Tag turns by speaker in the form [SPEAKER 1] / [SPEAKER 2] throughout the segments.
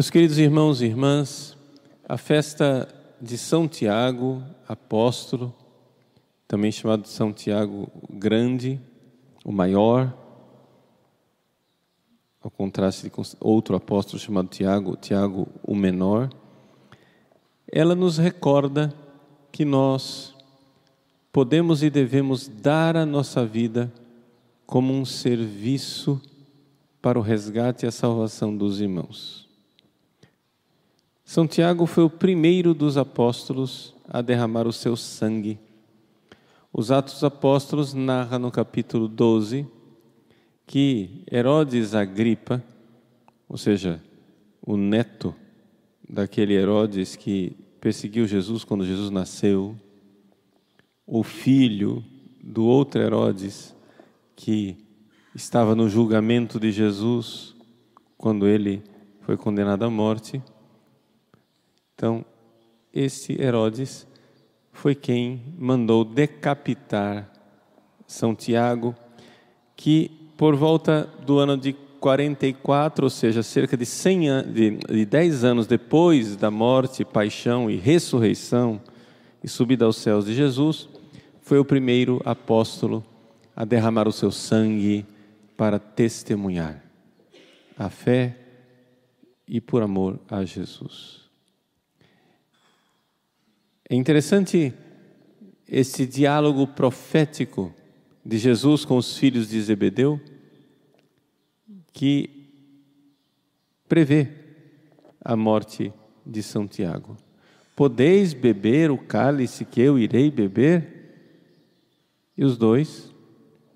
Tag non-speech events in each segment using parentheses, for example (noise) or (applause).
[SPEAKER 1] Meus queridos irmãos e irmãs, a festa de São Tiago, apóstolo, também chamado de São Tiago Grande, o Maior, ao contraste com outro apóstolo chamado Tiago, Tiago o Menor, ela nos recorda que nós podemos e devemos dar a nossa vida como um serviço para o resgate e a salvação dos irmãos. São Tiago foi o primeiro dos apóstolos a derramar o seu sangue. Os Atos dos Apóstolos narra no capítulo 12 que Herodes Agripa, ou seja, o neto daquele Herodes que perseguiu Jesus quando Jesus nasceu, o filho do outro Herodes que estava no julgamento de Jesus quando ele foi condenado à morte, então, esse Herodes foi quem mandou decapitar São Tiago, que por volta do ano de 44, ou seja, cerca de, 100 de, de 10 anos depois da morte, paixão e ressurreição e subida aos céus de Jesus, foi o primeiro apóstolo a derramar o seu sangue para testemunhar a fé e por amor a Jesus. É interessante esse diálogo profético de Jesus com os filhos de Zebedeu, que prevê a morte de São Tiago. Podeis beber o cálice que eu irei beber? E os dois,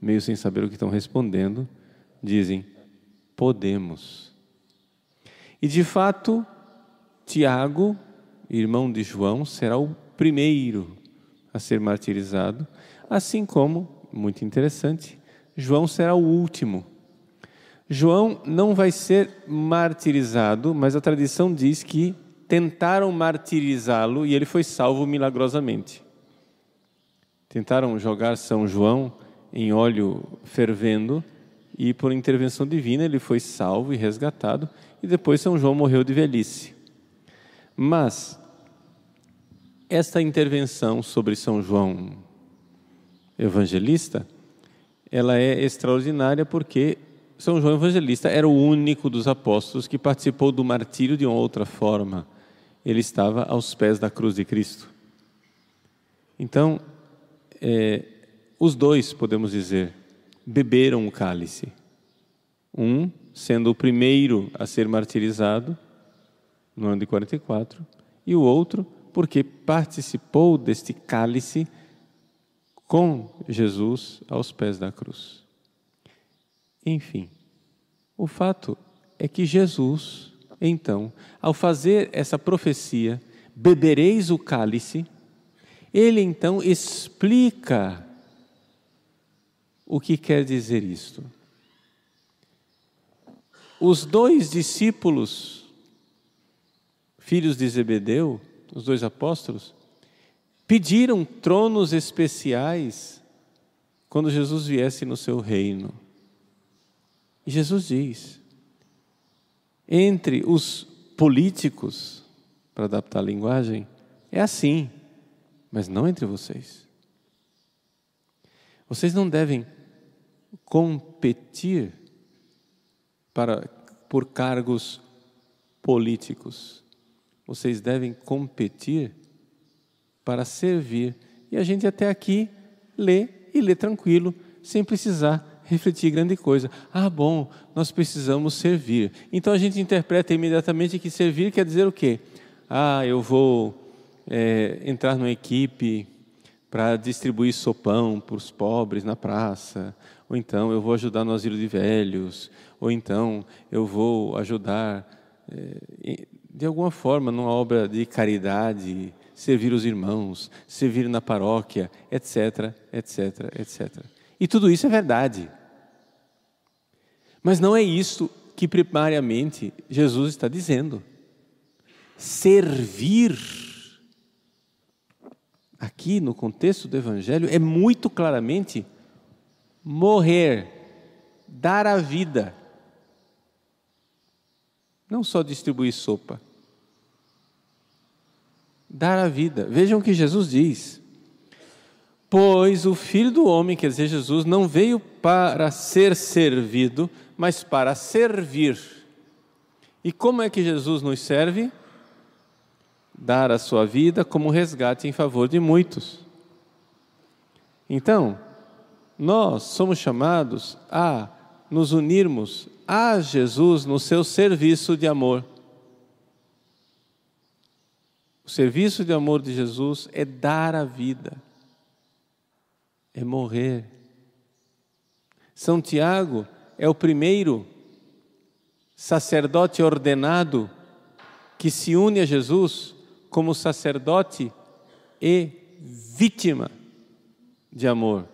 [SPEAKER 1] meio sem saber o que estão respondendo, dizem: Podemos. E de fato, Tiago, irmão de João, será o primeiro a ser martirizado, assim como, muito interessante, João será o último. João não vai ser martirizado, mas a tradição diz que tentaram martirizá-lo e ele foi salvo milagrosamente. Tentaram jogar São João em óleo fervendo e, por intervenção divina, ele foi salvo e resgatado, e depois São João morreu de velhice. Mas esta intervenção sobre São João Evangelista, ela é extraordinária porque São João Evangelista era o único dos apóstolos que participou do martírio de uma outra forma. Ele estava aos pés da cruz de Cristo. Então, é, os dois, podemos dizer, beberam o cálice. Um sendo o primeiro a ser martirizado no ano de 44 e o outro porque participou deste cálice com Jesus aos pés da cruz. Enfim, o fato é que Jesus, então, ao fazer essa profecia, bebereis o cálice, ele então explica o que quer dizer isto. Os dois discípulos, filhos de Zebedeu, os dois apóstolos, pediram tronos especiais quando Jesus viesse no seu reino. E Jesus diz: entre os políticos, para adaptar a linguagem, é assim, mas não entre vocês. Vocês não devem competir para, por cargos políticos. Vocês devem competir para servir. E a gente até aqui lê e lê tranquilo, sem precisar refletir grande coisa. Ah, bom, nós precisamos servir. Então a gente interpreta imediatamente que servir quer dizer o quê? Ah, eu vou é, entrar numa equipe para distribuir sopão para os pobres na praça, ou então eu vou ajudar no asilo de velhos, ou então eu vou ajudar é, de alguma forma, numa obra de caridade, servir os irmãos, servir na paróquia, etc, etc, etc. E tudo isso é verdade. Mas não é isso que primariamente Jesus está dizendo. Servir, aqui no contexto do Evangelho, é muito claramente morrer, dar a vida não só distribuir sopa. Dar a vida. Vejam o que Jesus diz. Pois o Filho do Homem, quer dizer Jesus, não veio para ser servido, mas para servir. E como é que Jesus nos serve? Dar a sua vida como resgate em favor de muitos. Então, nós somos chamados a nos unirmos a Jesus no seu serviço de amor. O serviço de amor de Jesus é dar a vida, é morrer. São Tiago é o primeiro sacerdote ordenado que se une a Jesus como sacerdote e vítima de amor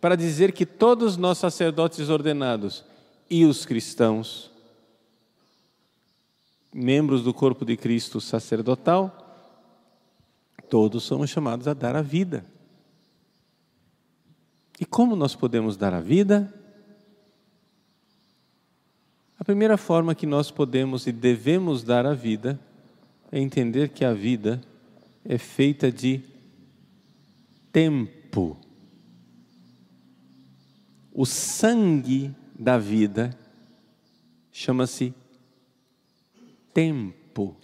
[SPEAKER 1] para dizer que todos nós, sacerdotes ordenados e os cristãos, membros do corpo de Cristo sacerdotal, todos somos chamados a dar a vida. E como nós podemos dar a vida? A primeira forma que nós podemos e devemos dar a vida é entender que a vida é feita de tempo. O sangue da vida chama-se tempo.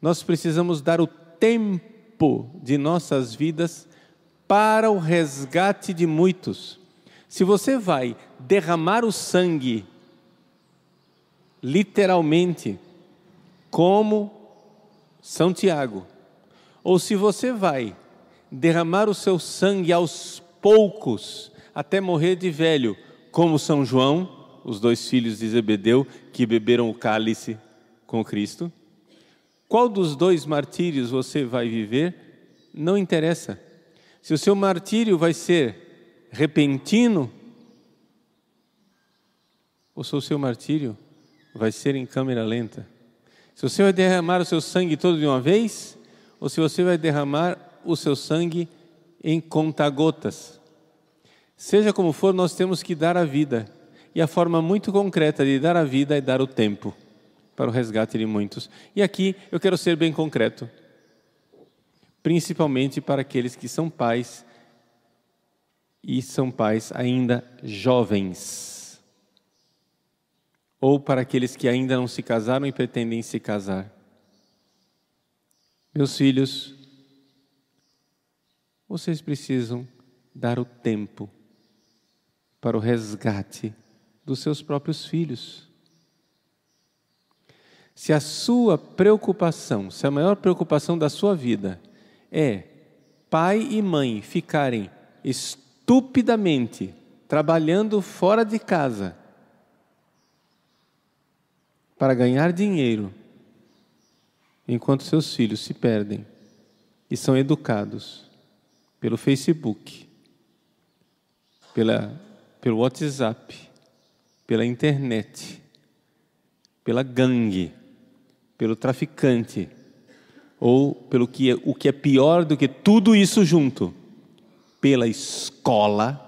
[SPEAKER 1] Nós precisamos dar o tempo de nossas vidas para o resgate de muitos. Se você vai derramar o sangue, literalmente, como São Tiago, ou se você vai derramar o seu sangue aos poucos, até morrer de velho, como São João, os dois filhos de Zebedeu que beberam o cálice com Cristo. Qual dos dois martírios você vai viver? Não interessa. Se o seu martírio vai ser repentino, ou se o seu martírio vai ser em câmera lenta. Se você vai derramar o seu sangue todo de uma vez, ou se você vai derramar o seu sangue em conta-gotas. Seja como for, nós temos que dar a vida. E a forma muito concreta de dar a vida é dar o tempo para o resgate de muitos. E aqui eu quero ser bem concreto, principalmente para aqueles que são pais e são pais ainda jovens, ou para aqueles que ainda não se casaram e pretendem se casar. Meus filhos, vocês precisam dar o tempo para o resgate dos seus próprios filhos. Se a sua preocupação, se a maior preocupação da sua vida é pai e mãe ficarem estupidamente trabalhando fora de casa para ganhar dinheiro, enquanto seus filhos se perdem e são educados pelo Facebook, pela pelo WhatsApp, pela internet, pela gangue, pelo traficante, ou pelo que é, o que é pior do que tudo isso junto, pela escola,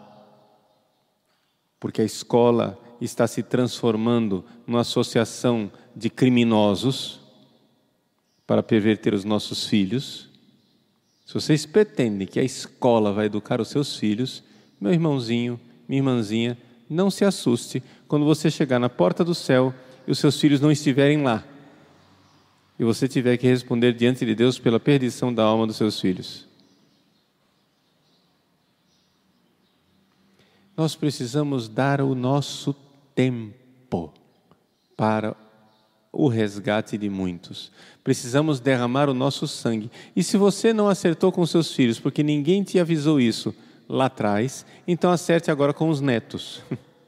[SPEAKER 1] porque a escola está se transformando numa associação de criminosos para perverter os nossos filhos. Se vocês pretendem que a escola vai educar os seus filhos, meu irmãozinho, minha irmãzinha, não se assuste quando você chegar na porta do céu e os seus filhos não estiverem lá. E você tiver que responder diante de Deus pela perdição da alma dos seus filhos. Nós precisamos dar o nosso tempo para o resgate de muitos. Precisamos derramar o nosso sangue. E se você não acertou com seus filhos, porque ninguém te avisou isso, lá atrás, então acerte agora com os netos.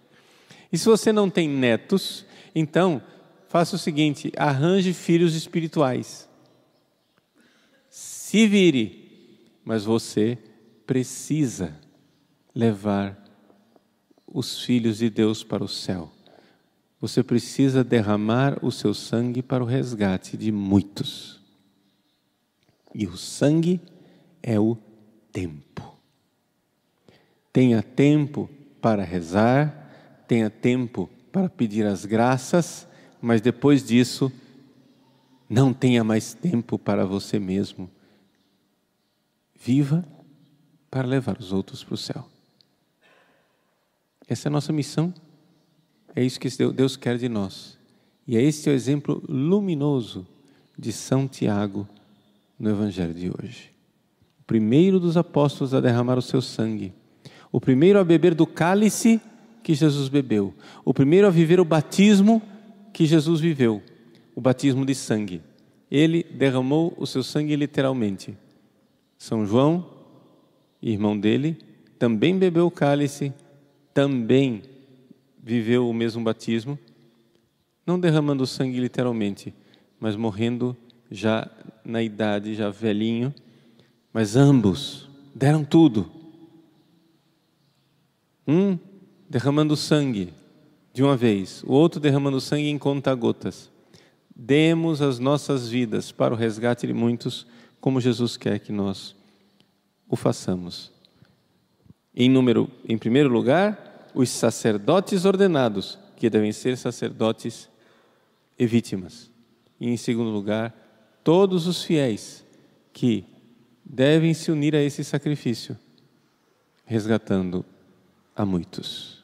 [SPEAKER 1] (laughs) e se você não tem netos, então faça o seguinte: arranje filhos espirituais. Se vire, mas você precisa levar os filhos de Deus para o céu. Você precisa derramar o seu sangue para o resgate de muitos. E o sangue é o tempo. Tenha tempo para rezar, tenha tempo para pedir as graças, mas depois disso, não tenha mais tempo para você mesmo. Viva para levar os outros para o céu. Essa é a nossa missão. É isso que Deus quer de nós. E é esse o exemplo luminoso de São Tiago no Evangelho de hoje. O primeiro dos apóstolos a derramar o seu sangue o primeiro a beber do cálice que Jesus bebeu, o primeiro a viver o batismo que Jesus viveu, o batismo de sangue. Ele derramou o seu sangue literalmente. São João, irmão dele, também bebeu o cálice, também viveu o mesmo batismo, não derramando o sangue literalmente, mas morrendo já na idade, já velhinho. Mas ambos deram tudo um derramando sangue de uma vez, o outro derramando sangue em conta-gotas. Demos as nossas vidas para o resgate de muitos, como Jesus quer que nós o façamos. Em número, em primeiro lugar, os sacerdotes ordenados, que devem ser sacerdotes e vítimas. E em segundo lugar, todos os fiéis que devem se unir a esse sacrifício, resgatando a muitos.